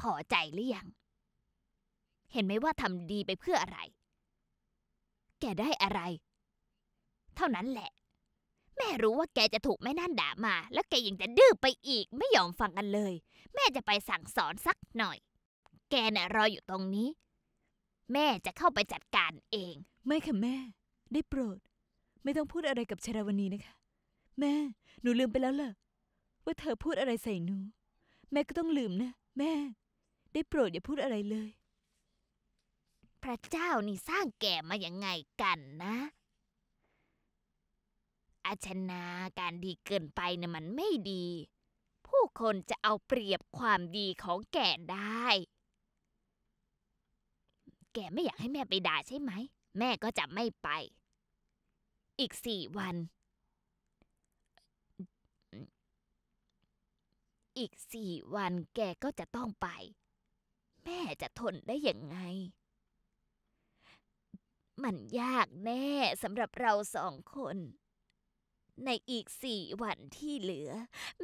พอใจหรือยัง เห็นไหมว่าทำดีไปเพื่ออะไร แกได้อะไร เท่านั้นแหละ แม่รู้ว่าแกจะถูกแม่นั่นด่ามา แล้วแกยังจะดื้อไปอีกไม่ยอมฟังกันเลย แม่จะไปสั่งสอนสักหน่อย แกน่ะรออยู่ตรงนี้ แม่จะเข้าไปจัดการเอง ไม่ค่ะแม่ ได้โปรด ไม่ต้องพูดอะไรกับชราวณีนะคะ แม่ หนูลืมไปแล้วเหรอว่าเธอพูดอะไรใส่หนู แม่ก็ต้องลืมนะ แม่ได้โปรดอย่าพูดอะไรเลย พระเจ้านี่สร้างแกมาอย่างไงกันนะ อาชนาการดีเกินไปนะ่ะมันไม่ดี ผู้คนจะเอาเปรียบความดีของแกได้ แกไม่อยากให้แม่ไปด่าใช่ไหม แม่ก็จะไม่ไป อีกสี่วัน อีกสี่วันแกก็จะต้องไปแม่จะทนได้ยังไง มันยากแน่สำหรับเราสองคน ในอีกสี่วันที่เหลือ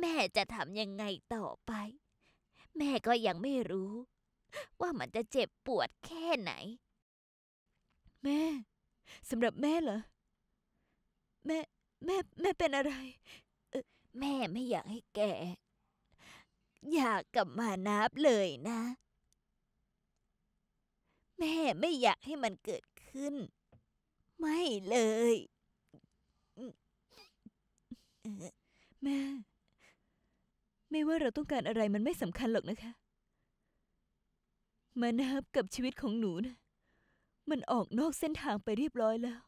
แม่จะทำยังไงต่อไป แม่ก็ยังไม่รู้ ว่ามันจะเจ็บปวดแค่ไหน แม่สำหรับแม่เหรอ แม่แม่ แม่เป็นอะไร แม่ไม่อยากให้แกอยากกลับมานับเลยนะแม่ไม่อยากให้มันเกิดขึ้น ไม่เลย แม่ ไม่ว่าเราต้องการอะไรมันไม่สำคัญหรอกนะคะ มานับกับชีวิตของหนูนะ มันออกนอกเส้นทางไปเรียบร้อยแล้ว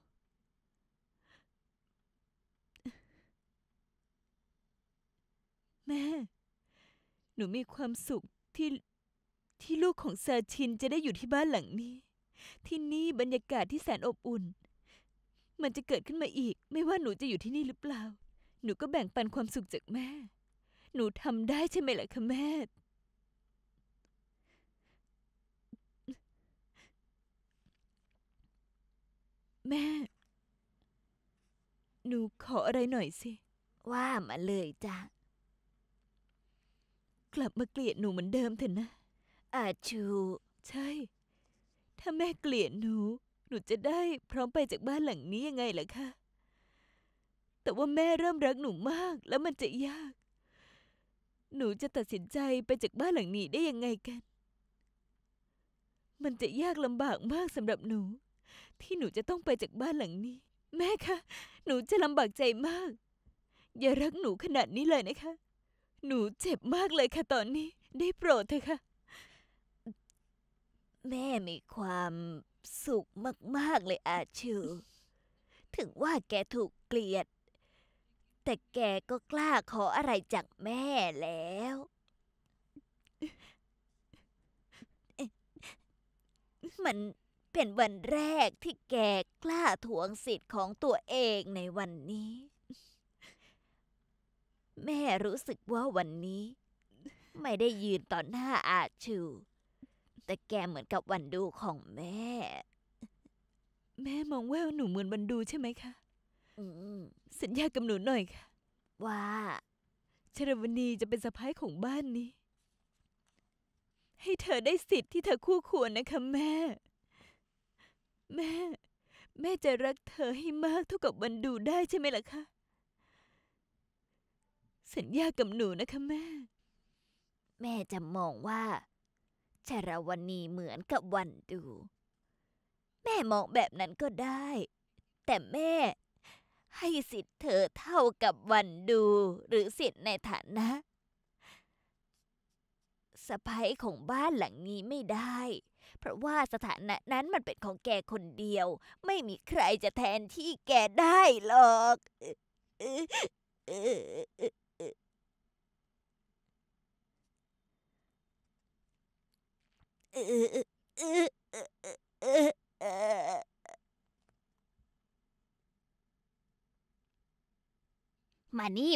แม่ หนูมีความสุขที่ที่ลูกของเซอร์ชินจะได้อยู่ที่บ้านหลังนี้ ที่นี่บรรยากาศที่แสนอบอุ่น มันจะเกิดขึ้นมาอีก ไม่ว่าหนูจะอยู่ที่นี่หรือเปล่า หนูก็แบ่งปันความสุขจากแม่ หนูทำได้ใช่ไหมล่ะคะแม่ แม่ หนูขออะไรหน่อยสิ ว่ามาเลยจ้ะ กลับมาเกลียดหนูเหมือนเดิมเถอะนะอาจูใช่ ถ้าแม่เกลียดหนู หนูจะได้พร้อมไปจากบ้านหลังนี้ยังไงล่ะคะแต่ว่าแม่เริ่มรักหนูมากแล้วมันจะยาก หนูจะตัดสินใจไปจากบ้านหลังนี้ได้ยังไงกัน มันจะยากลำบากมากสำหรับหนู ที่หนูจะต้องไปจากบ้านหลังนี้ แม่คะหนูจะลำบากใจมาก อย่ารักหนูขนาดนี้เลยนะคะ หนูเจ็บมากเลยค่ะตอนนี้ ได้โปรดเถอะค่ะแม่มีความสุขมาก ๆ เลยอาชู ถึงว่าแกถูกเกลียด แต่แกก็กล้าขออะไรจากแม่แล้ว มันเป็นวันแรกที่แกกล้าทวงสิทธิ์ของตัวเองในวันนี้ แม่รู้สึกว่าวันนี้ ไม่ได้ยืนต่อหน้าอาชูแต่แกเหมือนกับวันดูของแม่ แม่มองแววหนูเหมือนวันดูใช่ไหมคะ สัญญากับหนูหน่อยค่ะ ว่าชรวณีจะเป็นสะพ้ายของบ้านนี้ ให้เธอได้สิทธิ์ที่เธอคู่ควรนะคะแม่ แม่แม่จะรักเธอให้มากเท่ากับวันดูได้ใช่ไหมล่ะคะสัญญากับหนูนะคะแม่ แม่จะมองว่าชรวันีเหมือนกับวันดู แม่มองแบบนั้นก็ได้ แต่แม่ให้สิทธิ์เธอเท่ากับวันดู หรือสิทธิ์ในฐานะสะพ้ยของบ้านหลังนี้ไม่ได้ เพราะว่าสถานะนั้นมันเป็นของแกคนเดียว ไม่มีใครจะแทนที่แกได้หรอกมานี่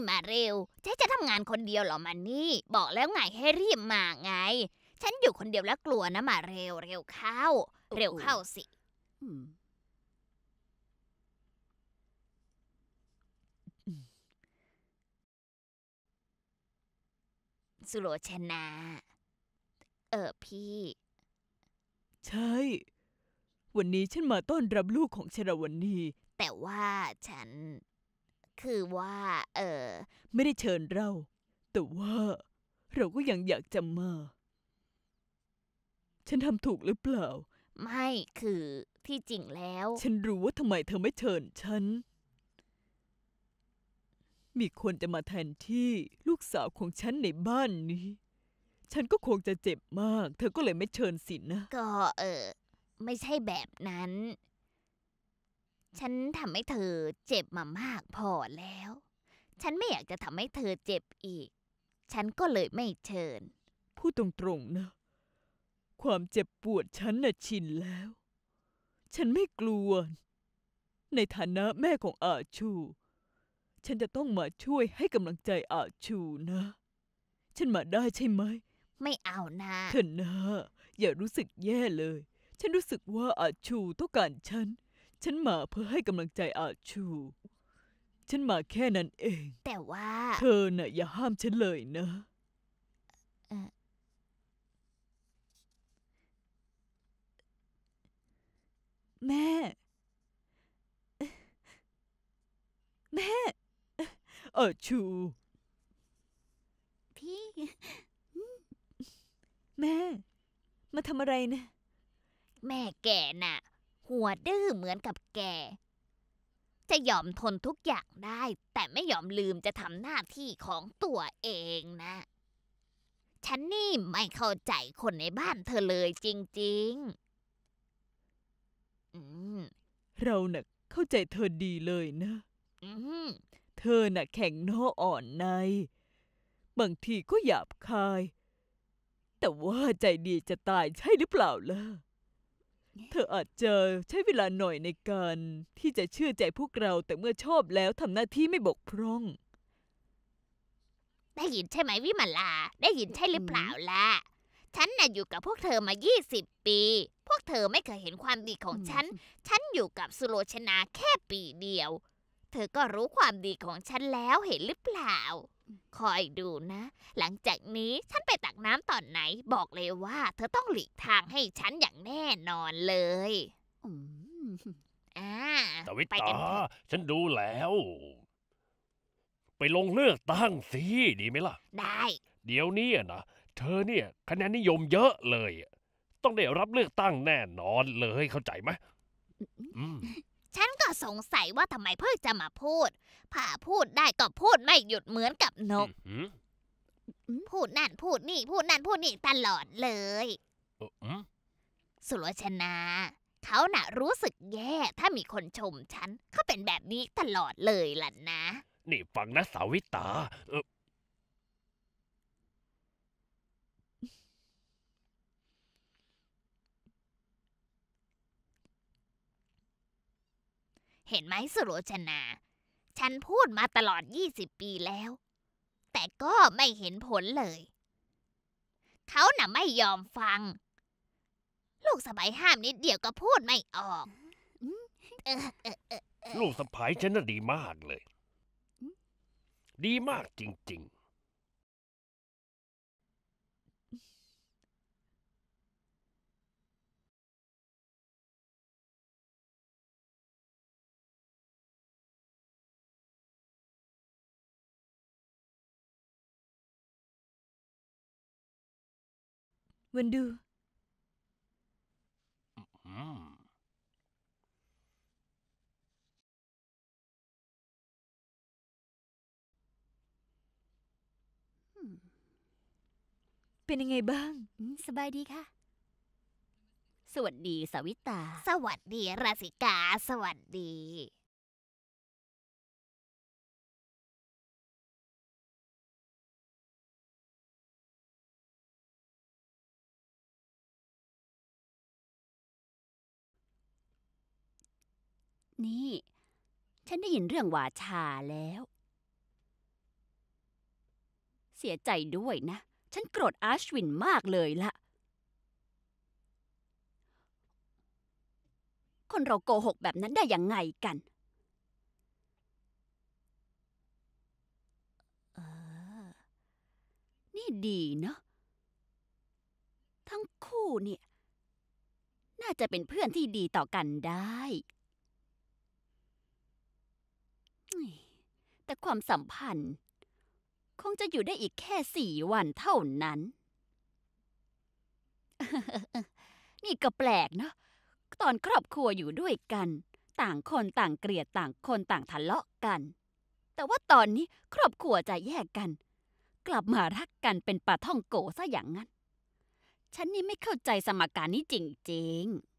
มาเร็วเจ๊จะทำงานคนเดียวเหรอมานี่ บอกแล้วไงให้รีบมาไง ฉันอยู่คนเดียวแล้วกลัวนะ มาเร็วเร็วเข้า เร็วเข้าสิ สุโรชนาเออพี่ใช่ วันนี้ฉันมาต้อนรับลูกของชรวันนีแต่ว่าฉันคือว่า เออไม่ได้เชิญเรา แต่ว่าเราก็ยังอยากจะมา ฉันทำถูกหรือเปล่า ไม่คือที่จริงแล้ว ฉันรู้ว่าทำไมเธอไม่เชิญฉัน มีคนจะมาแทนที่ลูกสาวของฉันในบ้านนี้ฉันก็คงจะเจ็บมาก เธอก็เลยไม่เชิญสินนะก็เออไม่ใช่แบบนั้น ฉันทำให้เธอเจ็บมามากพอแล้ว ฉันไม่อยากจะทำให้เธอเจ็บอีก ฉันก็เลยไม่เชิญ พูดตรงๆนะ ความเจ็บปวดฉันน่ะชินแล้ว ฉันไม่กลัวในฐานะแม่ของอาชู ฉันจะต้องมาช่วยให้กำลังใจอาชูนะ ฉันมาได้ใช่ไหมไม่เอานะเธอนะอย่ารู้สึกแย่เลย ฉันรู้สึกว่าอาชูต้องการฉัน ฉันมาเพื่อให้กำลังใจอาชู ฉันมาแค่นั้นเอง แต่ว่า เธอน่ะอย่าห้ามฉันเลยนะ แม่ แม่เออชู พี่แม่มาทำอะไรนะ แม่แก่น่ะ หัวดื้อเหมือนกับแกจะยอมทนทุกอย่างได้ แต่ไม่ยอมลืมจะทำหน้าที่ของตัวเองนะ ฉันนี่ไม่เข้าใจคนในบ้านเธอเลยจริงๆเราน่ะเข้าใจเธอดีเลยนะเธอน่ะแข็งนออ่อนใน บางทีก็หยาบคายแต่ว่าใจดีจะตายใช่หรือเปล่า ล่ะ เธออาจจะใช้เวลาหน่อยในการ ที่จะเชื่อใจพวกเราแต่เมื่อชอบแล้วทำหน้าที่ไม่บกพร่อง ได้ยินใช่ไหมวิมาลา ได้ยินใช่หรือเปล่าล่ะ ฉันน่ะอยู่กับพวกเธอมา 20 ปี พวกเธอไม่เคยเห็นความดีของฉัน ฉันอยู่กับสุโลชนา แค่ปีเดียว เธอก็รู้ความดีของฉันแล้วเห็นหรือเปล่าคอยดูนะ หลังจากนี้ฉันไปตักน้ำตอนไหนบอกเลยว่าเธอต้องหลีกทางให้ฉันอย่างแน่นอนเลยอ่าตวิตาฉันดูแล้ว ไปลงเลือกตั้งสิดีไหมล่ะ ได้ เดี๋ยวนี้นะเธอเนี่ยคะแนนนิยมเยอะเลย ต้องได้รับเลือกตั้งแน่นอนเลย เข้าใจไหมอืมฉันก็สงสัยว่าทำไมเพิ่งจะมาพูดผ่าพูดได้ก็พูดไม่หยุดเหมือนกับนก พูดนั่นพูดนี่ พูดนั่นพูดนี่ตลอดเลย สุรชนาเขาน่ะรู้สึกแย่ถ้ามีคนชมฉันเขาเป็นแบบนี้ตลอดเลยล่ะนะ นี่ฟังนะ สาวิตาเเห็นไหมสุโรชนา ฉันพูดมาตลอด 20 ปีแล้ว แต่ก็ไม่เห็นผลเลย เขาน่ะไม่ยอมฟัง ลูกสบายห้ามนิดเดียวก็พูดไม่ออก ลูกสะพายฉันน่ะดีมากเลย ดีมากจริงวันดูเป็นยังไงบ้างสบายดีค่ะ สวัสดีสาวิตา สวัสดี ราศิกา สวัสดีนี่ ฉันได้ยินเรื่องวาชาแล้ว เสียใจด้วยนะ ฉันโกรธอาชวินมากเลยละ่ะ คนเราโกหกแบบนั้นได้ยังไงกันเออนี่ดีเนาะทั้งคู่เนี่ย น่าจะเป็นเพื่อนที่ดีต่อกันได้แต่ความสัมพันธ์ คงจะอยู่ได้อีกแค่สี่วันเท่านั้น นี่ก็แปลกเนาะตอนครอบครัวอยู่ด้วยกัน ต่างคนต่างเกลียด ต่างคนต่างทะเลาะกัน แต่ว่าตอนนี้ครอบครัวจะแยกกัน กลับมารักกันเป็นปลาท่องโกซะอย่างนั้น ฉันนี่ไม่เข้าใจสมการนี้จริง ๆ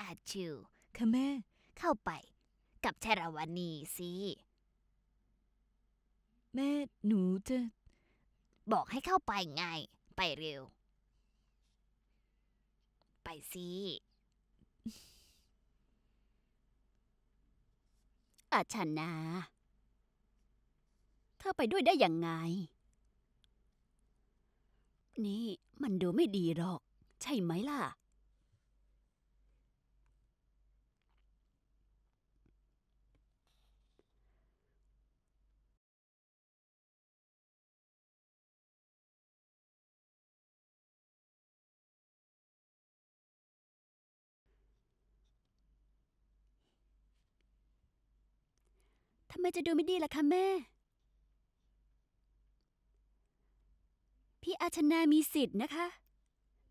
อาจวค่ะแม่ เข้าไปกับชราวนีสิ แม่หนูจะบอกให้เข้าไปไง ไปเร็ว ไปสิ อาชนาเธอไปด้วยได้ยังไง นี่มันดูไม่ดีหรอก ใช่ไหมล่ะไมจะดูไม่ดีล่ะคะแม่ พี่อาชนามีสิทธิ์นะคะ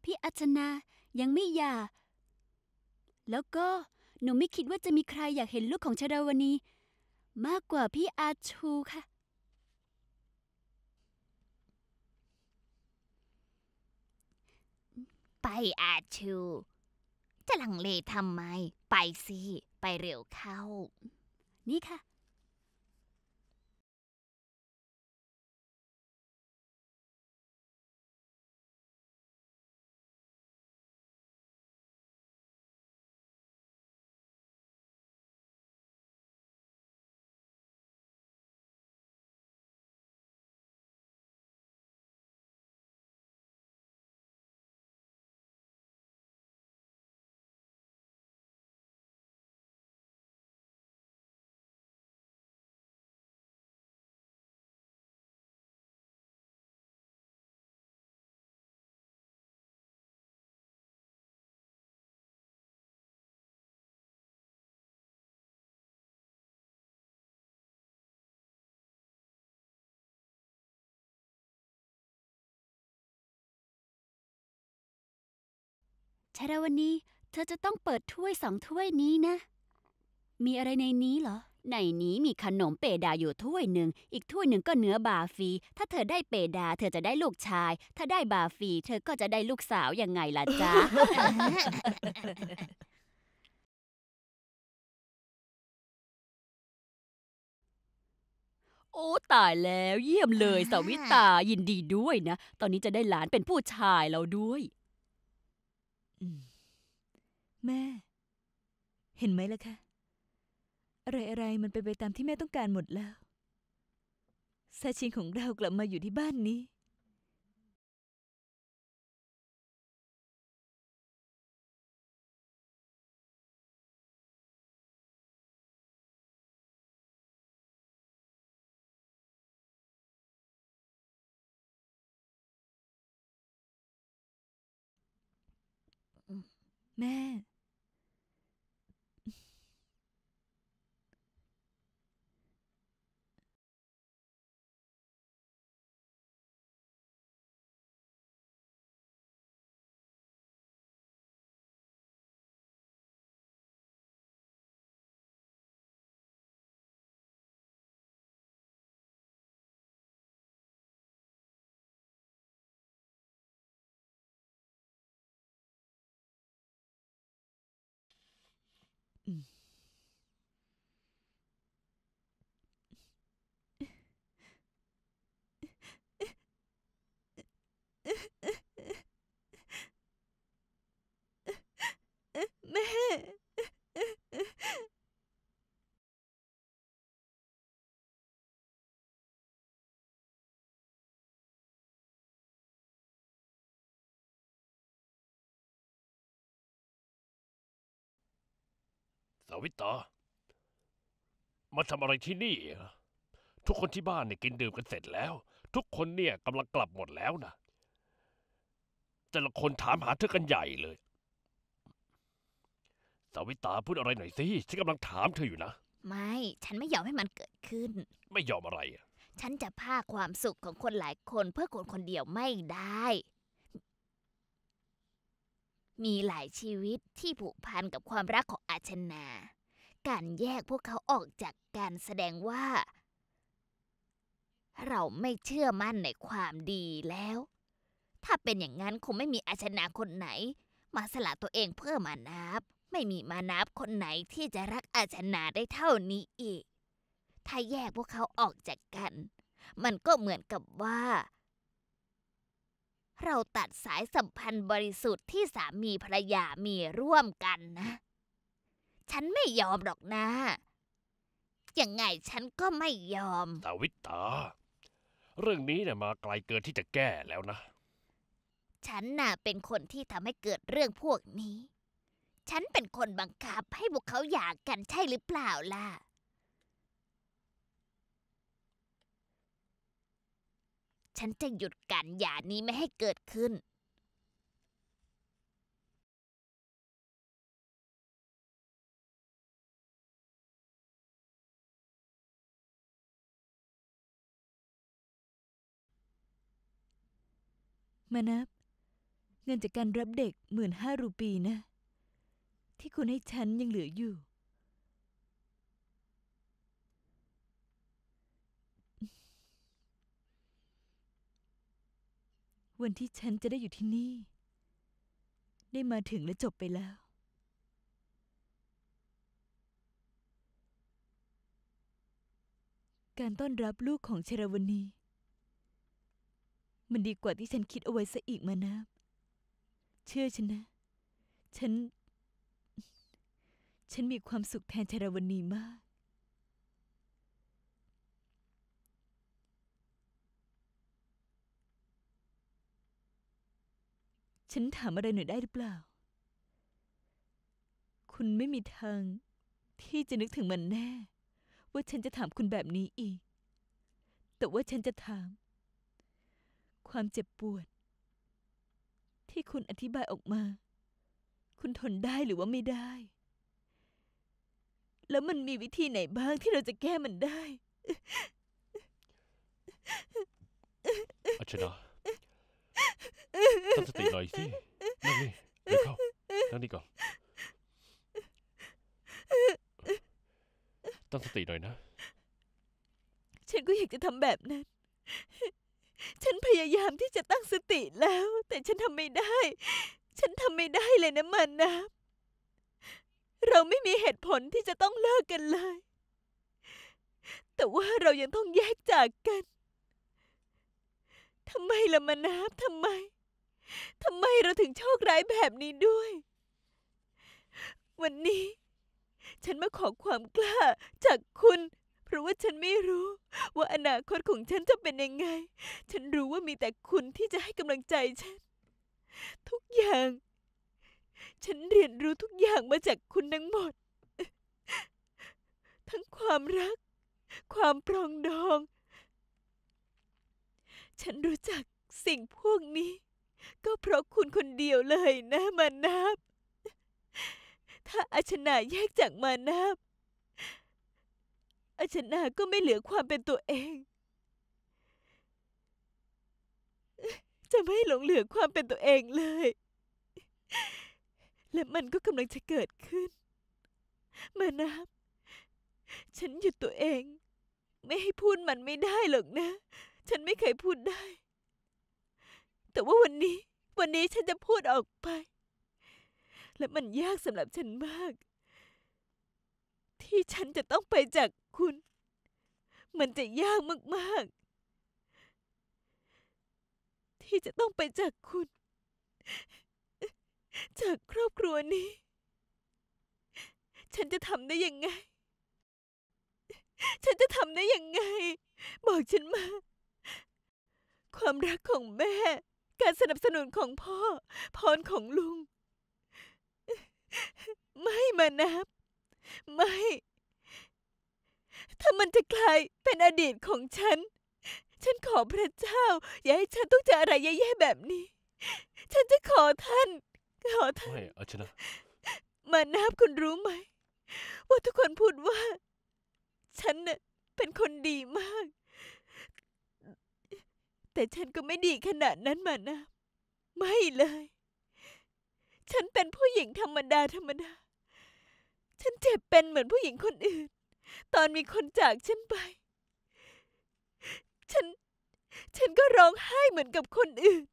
พี่อาชนายังไม่หย่า แล้วก็หนูไม่คิดว่าจะมีใครอยากเห็นลูกของชราวนีมากกว่าพี่อาชูค่ะ ไปอาชู จะหลังเลทำไม ไปสิ ไปเร็วเข้า นี่ค่ะชาวันนี้เธอจะต้องเปิดถ้วยสองถ้วยนี้นะ มีอะไรในนี้เหรอ ในนี้มีขนมเปดาอยู่ถ้วยหนึ่ง อีกถ้วยหนึ่งก็เนื้อบาฟี ถ้าเธอได้เปดา เธอจะได้ลูกชาย ถ้าได้บาฟี เธอก็จะได้ลูกสาวยังไงล่ะจ๊ะ โอ้ตายแล้วเยี่ยมเลยสวิตายินดีด้วยนะ ตอนนี้จะได้หลานเป็นผู้ชายแลาวด้วยแม่ เห็นไหมล่ะคะ อะไรอะไรมันไปไปตามที่แม่ต้องการหมดแล้วซาชินของเรากลับมาอยู่ที่บ้านนี้แม่ Mm. สาวิตา มาทำอะไรที่นี่ ทุกคนที่บ้านเนี่ยกินดื่มกันเสร็จแล้ว ทุกคนเนี่ยกำลังกลับหมดแล้วนะแต่ละคนถามหาเธอกันใหญ่เลย สาวิตาพูดอะไรหน่อยสิ ฉันกำลังถามเธออยู่นะ ไม่ ฉันไม่ยอมให้มันเกิดขึ้น ไม่ยอมอะไรฉันจะพาความสุขของคนหลายคนเพื่อคนคนเดียวไม่ได้มีหลายชีวิตที่ผูกพันกับความรักของอาชนา การแยกพวกเขาออกจากการแสดงว่า เราไม่เชื่อมั่นในความดีแล้ว ถ้าเป็นอย่างนั้นคงไม่มีอาชนาคนไหน มาสละตัวเองเพื่อมานับไม่มีมานับคนไหนที่จะรักอาชนาได้เท่านี้อีก ถ้าแยกพวกเขาออกจากกัน มันก็เหมือนกับว่าเราตัดสายสัมพันธ์บริสุทธิ์ที่สามีภรรยามีร่วมกันนะ ฉันไม่ยอมหรอกนะ ยังไงฉันก็ไม่ยอมตาวิตา เรื่องนี้เนี่ยมาไกลเกินที่จะแก้แล้วนะ ฉันน่ะเป็นคนที่ทำให้เกิดเรื่องพวกนี้ ฉันเป็นคนบังคับให้พวกเขาอยากกันใช่หรือเปล่าล่ะฉันจะหยุดการหย่านี้ไม่ให้เกิดขึ้น มานับ เงินจากการรับเด็กหมื่นห้ารูปีนะ ที่คุณให้ฉันยังเหลืออยู่วันที่ฉันจะได้อยู่ที่นี่ ได้มาถึงและจบไปแล้ว การต้อนรับลูกของเชรวณีมันดีกว่าที่ฉันคิดเอาไว้ซะอีกมานะเชื่อฉันนะ ฉัน ฉันมีความสุขแทนเชรวณีมากฉันถามอะไรหน่อยได้หรือเปล่า คุณไม่มีทางที่จะนึกถึงมันแน่ ว่าฉันจะถามคุณแบบนี้อีก แต่ว่าฉันจะถาม ความเจ็บปวด ที่คุณอธิบายออกมา คุณทนได้หรือว่าไม่ได้ แล้วมันมีวิธีไหนบ้างที่เราจะแก้มันได้อาชนาตั้งสติหน่อยสินั่งนี่เดี๋ยวเข้านั่งนี่ก่อนตั้งสติหน่อยนะฉันก็อยากจะทำแบบนั้นฉันพยายามที่จะตั้งสติแล้ว แต่ฉันทำไม่ได้ ฉันทำไม่ได้เลยนะมันนะ เราไม่มีเหตุผลที่จะต้องเลิกกันเลยแต่ว่าเรายังต้องแยกจากกันทำไมล่ะมานาบทำไมทำไมเราถึงโชคร้ายแบบนี้ด้วย วันนี้ ฉันมาขอความกล้าจากคุณ เพราะว่าฉันไม่รู้ ว่าอนาคตของฉันจะเป็นยังไง ฉันรู้ว่ามีแต่คุณที่จะให้กำลังใจฉัน ทุกอย่าง ฉันเรียนรู้ทุกอย่างมาจากคุณทั้งหมด ทั้งความรัก ความปรองดอง ฉันรู้จักสิ่งพวกนี้ก็เพราะคุณคนเดียวเลยนะมานับ ถ้าอาชนาแยกจากมานับ อาชนาก็ไม่เหลือความเป็นตัวเอง จะไม่หลงเหลือความเป็นตัวเองเลย และมันก็กำลังจะเกิดขึ้น มานับ ฉันหยุดตัวเอง ไม่ให้พูดมันไม่ได้หรอกนะ ฉันไม่เคยพูดได้แต่ว่าวันนี้ วันนี้ฉันจะพูดออกไป และมันยากสำหรับฉันมาก ที่ฉันจะต้องไปจากคุณ มันจะยากมากๆ ที่จะต้องไปจากคุณ จากครอบครัวนี้ ฉันจะทำได้ยังไง ฉันจะทำได้ยังไง บอกฉันมา ความรักของแม่การสนับสนุนของพ่อ พรของลุง ไม่มานับ ไม่ ถ้ามันจะกลายเป็นอดีตของฉัน ฉันขอพระเจ้า อย่าให้ฉันต้องเจออะไรแย่ๆแบบนี้ ฉันจะขอท่าน ขอท่านไม่อาชนะมานับคุณรู้ไหมว่าทุกคนพูดว่า ฉันน่ะเป็นคนดีมากแต่ฉันก็ไม่ดีขนาดนั้นมานะไม่เลย ฉันเป็นผู้หญิงธรรมดาธรรมดา ฉันเจ็บเป็นเหมือนผู้หญิงคนอื่น ตอนมีคนจากฉันไป ฉัน ฉันก็ร้องไห้เหมือนกับคนอื่น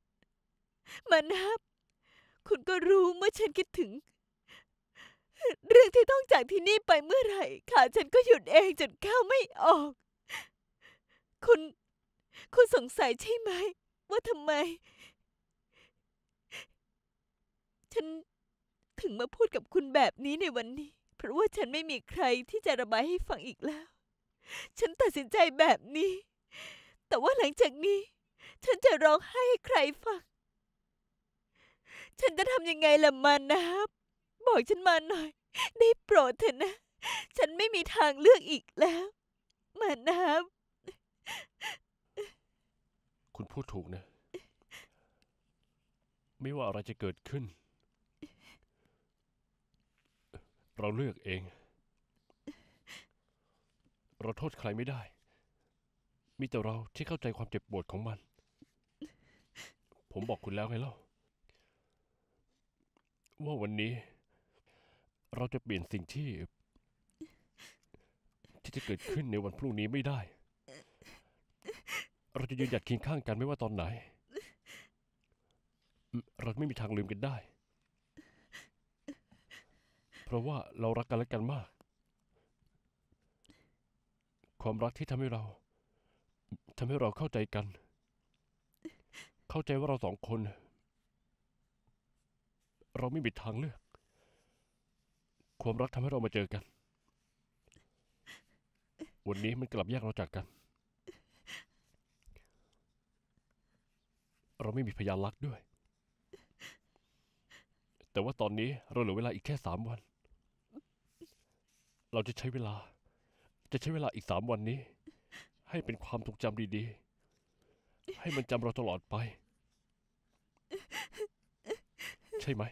มานับ คุณก็รู้เมื่อฉันคิดถึง เรื่องที่ต้องจากที่นี่ไปเมื่อไหร่ ขาฉันก็หยุดเองจนก้าวไม่ออก คุณคุณสงสัยใช่ไหมว่าทำไม ฉันถึงมาพูดกับคุณแบบนี้ในวันนี้ เพราะว่าฉันไม่มีใครที่จะระบายให้ฟังอีกแล้ว ฉันตัดสินใจแบบนี้ แต่ว่าหลังจากนี้ ฉันจะร้องไห้ให้ใครฟังฉันจะทำยังไงล่ะมานับ บอกฉันมาหน่อยได้โปรดเถอะนะ ฉันไม่มีทางเลือกอีกแล้วมานับคุณพูดถูกนะ ไม่ว่าอะไรจะเกิดขึ้น เราเลือกเอง เราโทษใครไม่ได้ มีแต่เราที่เข้าใจความเจ็บปวดของมัน ผมบอกคุณแล้วไงเล่า ว่าวันนี้ เราจะเปลี่ยนสิ่งที่ที่จะเกิดขึ้นในวันพรุ่งนี้ไม่ได้เราจะยืนหยัดเคียงข้างกัน ไม่ว่าตอนไหนเราไม่มีทางลืมกันได้ เพราะว่าเรารักกันและกันมาก ความรักที่ทำให้เรา ทำให้เราเข้าใจกัน เข้าใจว่าเราสองคน เราไม่มีทางเลือกความรักทำให้เรามาเจอกัน วันนี้มันกลับแยกเราจากกันเราไม่มีพยานลักด้วย แต่ว่าตอนนี้เราเหลือเวลาอีกแค่สามวัน เราจะใช้เวลา จะใช้เวลาอีกสามวันนี้ ให้เป็นความทรงจำดีๆ ให้มันจำเราตลอดไป ใช่ไหม